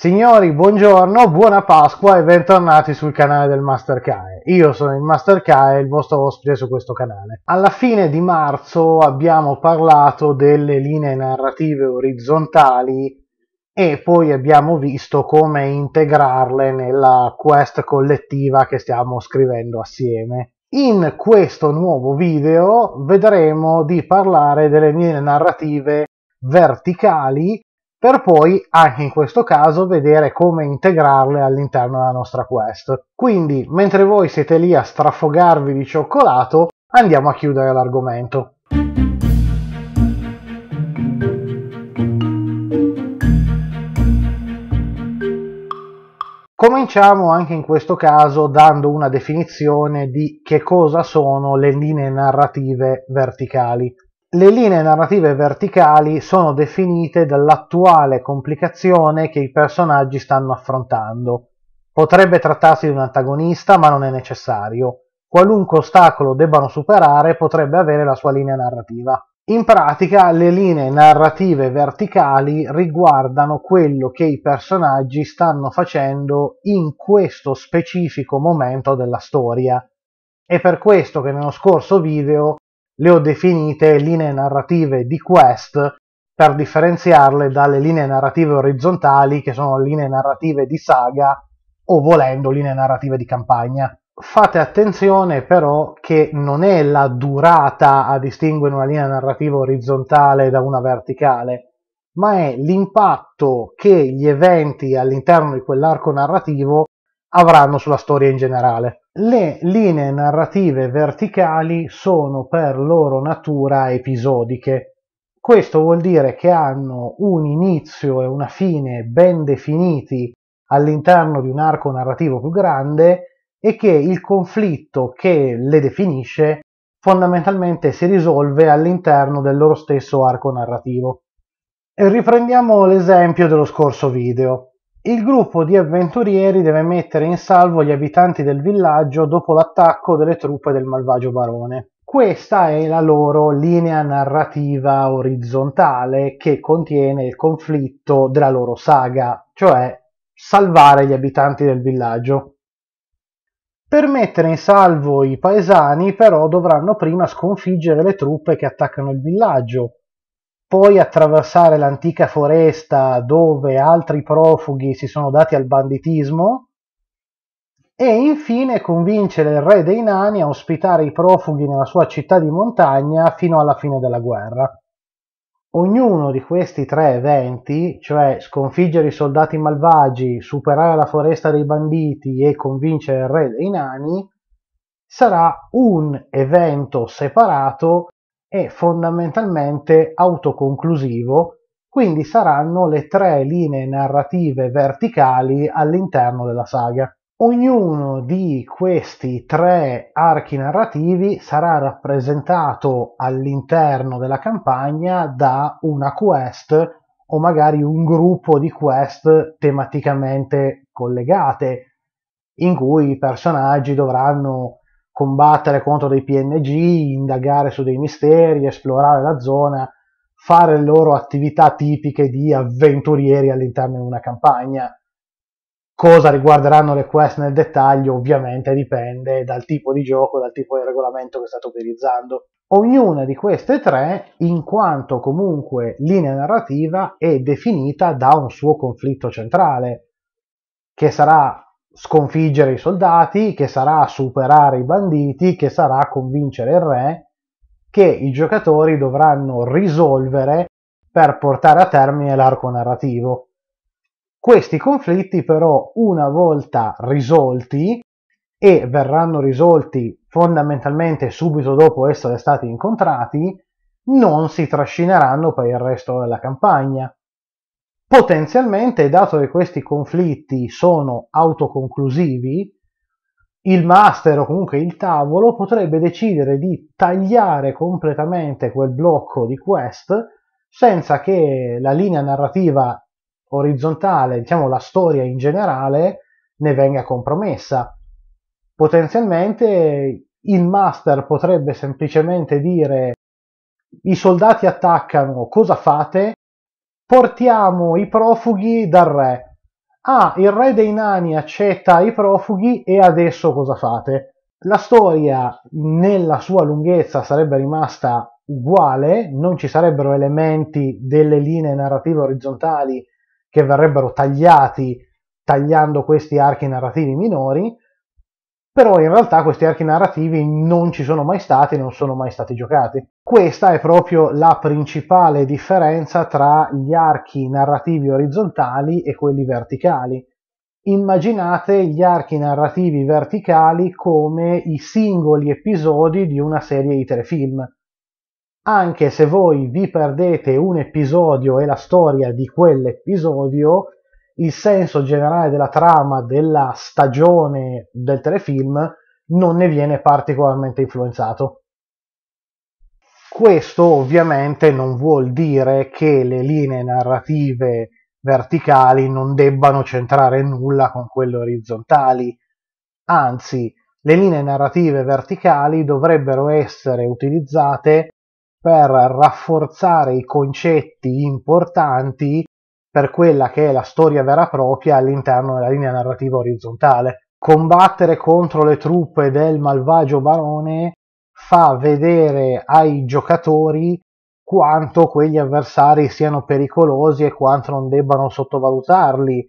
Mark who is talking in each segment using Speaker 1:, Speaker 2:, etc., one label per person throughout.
Speaker 1: Signori, buongiorno, buona Pasqua e bentornati sul canale del Master Kae. Io sono il Master Kae, il vostro ospite su questo canale. Alla fine di marzo abbiamo parlato delle linee narrative orizzontali e poi abbiamo visto come integrarle nella quest collettiva che stiamo scrivendo assieme. In questo nuovo video vedremo di parlare delle linee narrative verticali per poi anche in questo caso vedere come integrarle all'interno della nostra quest. Quindi, mentre voi siete lì a strafogarvi di cioccolato, andiamo a chiudere l'argomento. Cominciamo anche in questo caso dando una definizione di che cosa sono le linee narrative verticali. Le linee narrative verticali sono definite dall'attuale complicazione che i personaggi stanno affrontando. Potrebbe trattarsi di un antagonista, ma non è necessario. Qualunque ostacolo debbano superare potrebbe avere la sua linea narrativa. In pratica le linee narrative verticali riguardano quello che i personaggi stanno facendo in questo specifico momento della storia. È per questo che nello scorso video le ho definite linee narrative di quest per differenziarle dalle linee narrative orizzontali che sono linee narrative di saga o volendo linee narrative di campagna. Fate attenzione però che non è la durata a distinguere una linea narrativa orizzontale da una verticale, ma è l'impatto che gli eventi all'interno di quell'arco narrativo avranno sulla storia in generale. Le linee narrative verticali sono per loro natura episodiche. Questo vuol dire che hanno un inizio e una fine ben definiti all'interno di un arco narrativo più grande e che il conflitto che le definisce fondamentalmente si risolve all'interno del loro stesso arco narrativo. E riprendiamo l'esempio dello scorso video. Il gruppo di avventurieri deve mettere in salvo gli abitanti del villaggio dopo l'attacco delle truppe del malvagio barone. Questa è la loro linea narrativa orizzontale che contiene il conflitto della loro saga, cioè salvare gli abitanti del villaggio. Per mettere in salvo i paesani però dovranno prima sconfiggere le truppe che attaccano il villaggio, poi attraversare l'antica foresta dove altri profughi si sono dati al banditismo e infine convincere il re dei nani a ospitare i profughi nella sua città di montagna fino alla fine della guerra. Ognuno di questi tre eventi, cioè sconfiggere i soldati malvagi, superare la foresta dei banditi e convincere il re dei nani, sarà un evento separato è fondamentalmente autoconclusivo, quindi saranno le tre linee narrative verticali all'interno della saga. Ognuno di questi tre archi narrativi sarà rappresentato all'interno della campagna da una quest o magari un gruppo di quest tematicamente collegate, in cui i personaggi dovranno combattere contro dei PNG, indagare su dei misteri, esplorare la zona, fare le loro attività tipiche di avventurieri all'interno di una campagna. Cosa riguarderanno le quest nel dettaglio ovviamente dipende dal tipo di gioco, dal tipo di regolamento che state utilizzando. Ognuna di queste tre, in quanto comunque linea narrativa, è definita da un suo conflitto centrale, che sarà sconfiggere i soldati, che sarà superare i banditi, che sarà convincere il re, che i giocatori dovranno risolvere per portare a termine l'arco narrativo. Questi conflitti però una volta risolti, e verranno risolti fondamentalmente subito dopo essere stati incontrati, non si trascineranno per il resto della campagna. Potenzialmente, dato che questi conflitti sono autoconclusivi, il master o comunque il tavolo potrebbe decidere di tagliare completamente quel blocco di quest senza che la linea narrativa orizzontale, diciamo la storia in generale, ne venga compromessa. Potenzialmente il master potrebbe semplicemente dire i soldati attaccano, cosa fate? portiamo i profughi dal re. Ah, il re dei nani accetta i profughi e adesso cosa fate? La storia nella sua lunghezza sarebbe rimasta uguale, non ci sarebbero elementi delle linee narrative orizzontali che verrebbero tagliati tagliando questi archi narrativi minori, però in realtà questi archi narrativi non ci sono mai stati, non sono mai stati giocati. Questa è proprio la principale differenza tra gli archi narrativi orizzontali e quelli verticali. Immaginate gli archi narrativi verticali come i singoli episodi di una serie di telefilm. Anche se voi vi perdete un episodio e la storia di quell'episodio, il senso generale della trama della stagione del telefilm non ne viene particolarmente influenzato. Questo ovviamente non vuol dire che le linee narrative verticali non debbano centrare nulla con quelle orizzontali, anzi le linee narrative verticali dovrebbero essere utilizzate per rafforzare i concetti importanti per quella che è la storia vera e propria all'interno della linea narrativa orizzontale. Combattere contro le truppe del malvagio barone fa vedere ai giocatori quanto quegli avversari siano pericolosi e quanto non debbano sottovalutarli.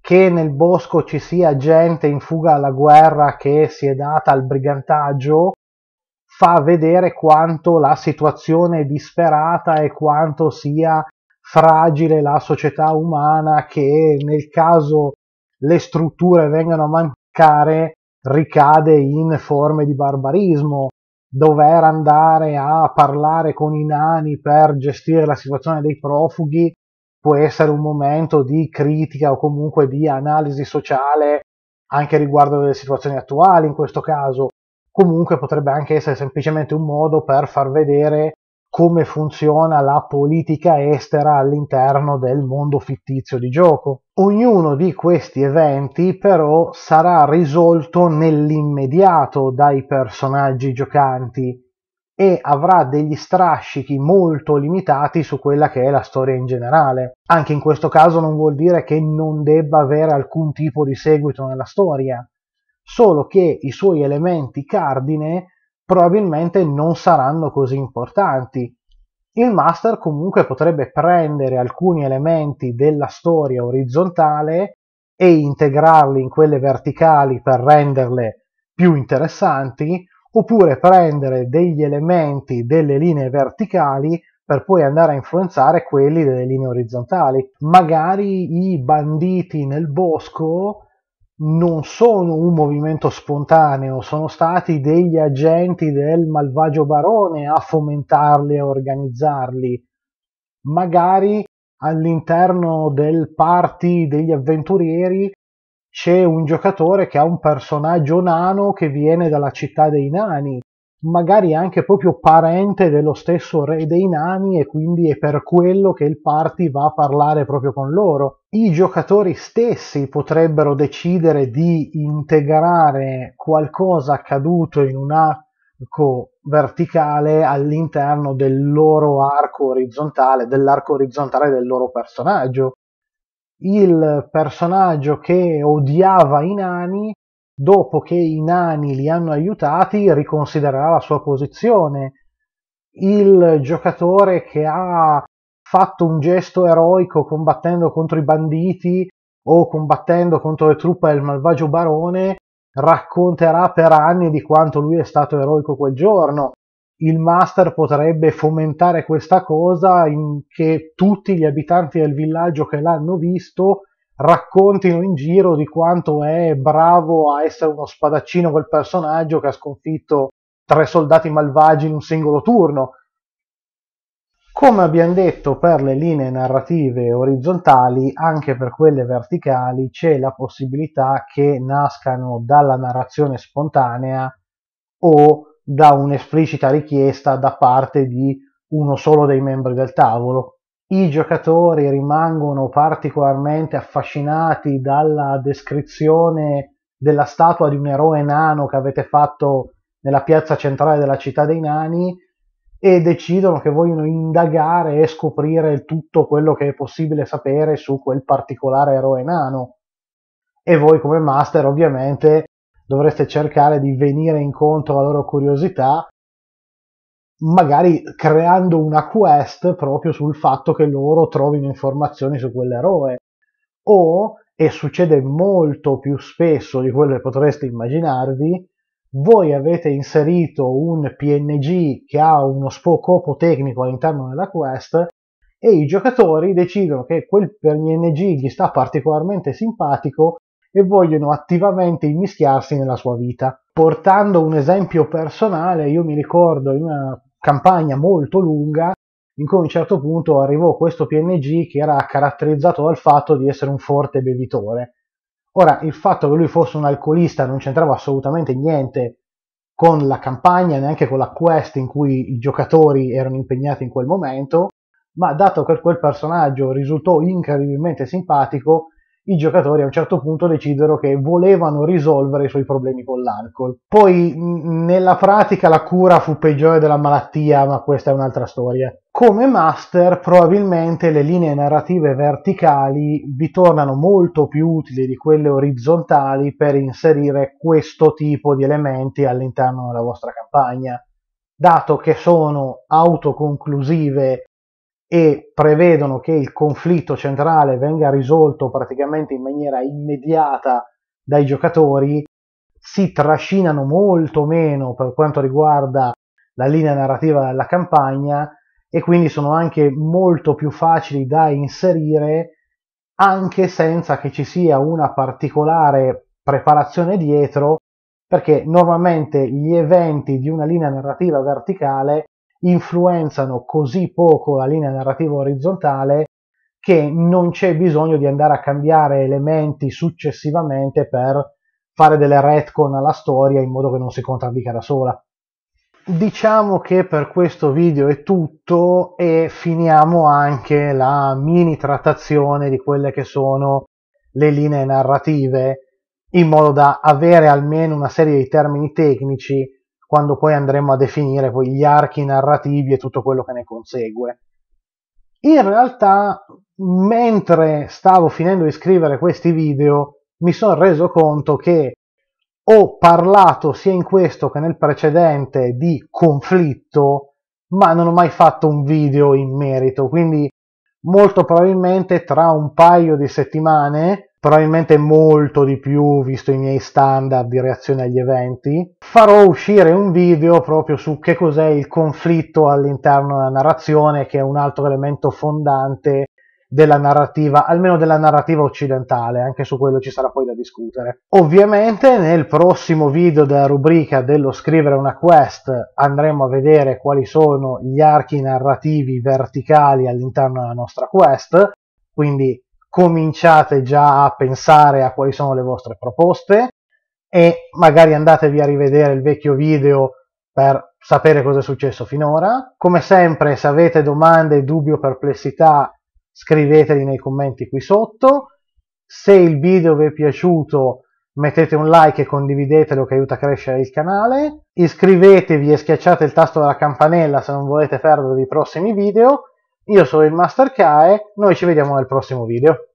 Speaker 1: Che nel bosco ci sia gente in fuga alla guerra che si è data al brigantaggio fa vedere quanto la situazione è disperata e quanto sia fragile la società umana che nel caso le strutture vengano a mancare ricade in forme di barbarismo, dover andare a parlare con i nani per gestire la situazione dei profughi può essere un momento di critica o comunque di analisi sociale anche riguardo alle situazioni attuali in questo caso. Comunque potrebbe anche essere semplicemente un modo per far vedere come funziona la politica estera all'interno del mondo fittizio di gioco. Ognuno di questi eventi però sarà risolto nell'immediato dai personaggi giocanti e avrà degli strascichi molto limitati su quella che è la storia in generale. Anche in questo caso non vuol dire che non debba avere alcun tipo di seguito nella storia, solo che i suoi elementi cardine probabilmente non saranno così importanti. Il master comunque potrebbe prendere alcuni elementi della storia orizzontale e integrarli in quelle verticali per renderle più interessanti, oppure prendere degli elementi delle linee verticali per poi andare a influenzare quelli delle linee orizzontali. Magari i banditi nel bosco non sono un movimento spontaneo, sono stati degli agenti del malvagio barone a fomentarli e a organizzarli. Magari all'interno del party degli avventurieri c'è un giocatore che ha un personaggio nano che viene dalla città dei nani magari anche proprio parente dello stesso re dei nani e quindi è per quello che il party va a parlare proprio con loro. I giocatori stessi potrebbero decidere di integrare qualcosa accaduto in un arco verticale all'interno del loro arco orizzontale, dell'arco orizzontale del loro personaggio. Il personaggio che odiava i nani dopo che i nani li hanno aiutati, riconsidererà la sua posizione. Il giocatore che ha fatto un gesto eroico combattendo contro i banditi o combattendo contro le truppe del malvagio barone racconterà per anni di quanto lui è stato eroico quel giorno. Il master potrebbe fomentare questa cosa in che tutti gli abitanti del villaggio che l'hanno visto raccontino in giro di quanto è bravo a essere uno spadaccino quel personaggio che ha sconfitto tre soldati malvagi in un singolo turno. Come abbiamo detto per le linee narrative orizzontali, anche per quelle verticali c'è la possibilità che nascano dalla narrazione spontanea o da un'esplicita richiesta da parte di uno solo dei membri del tavolo, i giocatori rimangono particolarmente affascinati dalla descrizione della statua di un eroe nano che avete fatto nella piazza centrale della città dei nani e decidono che vogliono indagare e scoprire tutto quello che è possibile sapere su quel particolare eroe nano. E voi come master ovviamente dovreste cercare di venire incontro alla loro curiosità magari creando una quest proprio sul fatto che loro trovino informazioni su quell'eroe o e succede molto più spesso di quello che potreste immaginarvi voi avete inserito un PNG che ha uno scopo tecnico all'interno della quest e i giocatori decidono che quel PNG gli sta particolarmente simpatico e vogliono attivamente immischiarsi nella sua vita portando un esempio personale, io mi ricordo in una campagna molto lunga in cui a un certo punto arrivò questo PNG che era caratterizzato dal fatto di essere un forte bevitore. Ora, il fatto che lui fosse un alcolista non c'entrava assolutamente niente con la campagna, neanche con la quest in cui i giocatori erano impegnati in quel momento, ma dato che quel personaggio risultò incredibilmente simpatico, i giocatori a un certo punto decisero che volevano risolvere i suoi problemi con l'alcol. Poi nella pratica la cura fu peggiore della malattia, ma questa è un'altra storia. Come master probabilmente le linee narrative verticali vi tornano molto più utili di quelle orizzontali per inserire questo tipo di elementi all'interno della vostra campagna dato che sono autoconclusive e prevedono che il conflitto centrale venga risolto praticamente in maniera immediata dai giocatori, si trascinano molto meno per quanto riguarda la linea narrativa della campagna e quindi sono anche molto più facili da inserire anche senza che ci sia una particolare preparazione dietro perché normalmente gli eventi di una linea narrativa verticale influenzano così poco la linea narrativa orizzontale che non c'è bisogno di andare a cambiare elementi successivamente per fare delle retcon alla storia in modo che non si contraddica da sola. Diciamo che per questo video è tutto e finiamo anche la mini trattazione di quelle che sono le linee narrative in modo da avere almeno una serie di termini tecnici quando poi andremo a definire poi gli archi narrativi e tutto quello che ne consegue. In realtà, mentre stavo finendo di scrivere questi video, mi sono reso conto che ho parlato sia in questo che nel precedente di conflitto, ma non ho mai fatto un video in merito, quindi molto probabilmente tra un paio di settimane probabilmente molto di più visto i miei standard di reazione agli eventi. Farò uscire un video proprio su che cos'è il conflitto all'interno della narrazione, che è un altro elemento fondante della narrativa, almeno della narrativa occidentale, anche su quello ci sarà poi da discutere. Ovviamente nel prossimo video della rubrica dello scrivere una quest andremo a vedere quali sono gli archi narrativi verticali all'interno della nostra quest, quindi cominciate già a pensare a quali sono le vostre proposte e magari andatevi a rivedere il vecchio video per sapere cosa è successo finora. Come sempre, se avete domande, dubbi o perplessità, scriveteli nei commenti qui sotto. Se il video vi è piaciuto, mettete un like e condividetelo che aiuta a crescere il canale. Iscrivetevi e schiacciate il tasto della campanella se non volete perdervi i prossimi video io sono il Master Kae, noi ci vediamo nel prossimo video.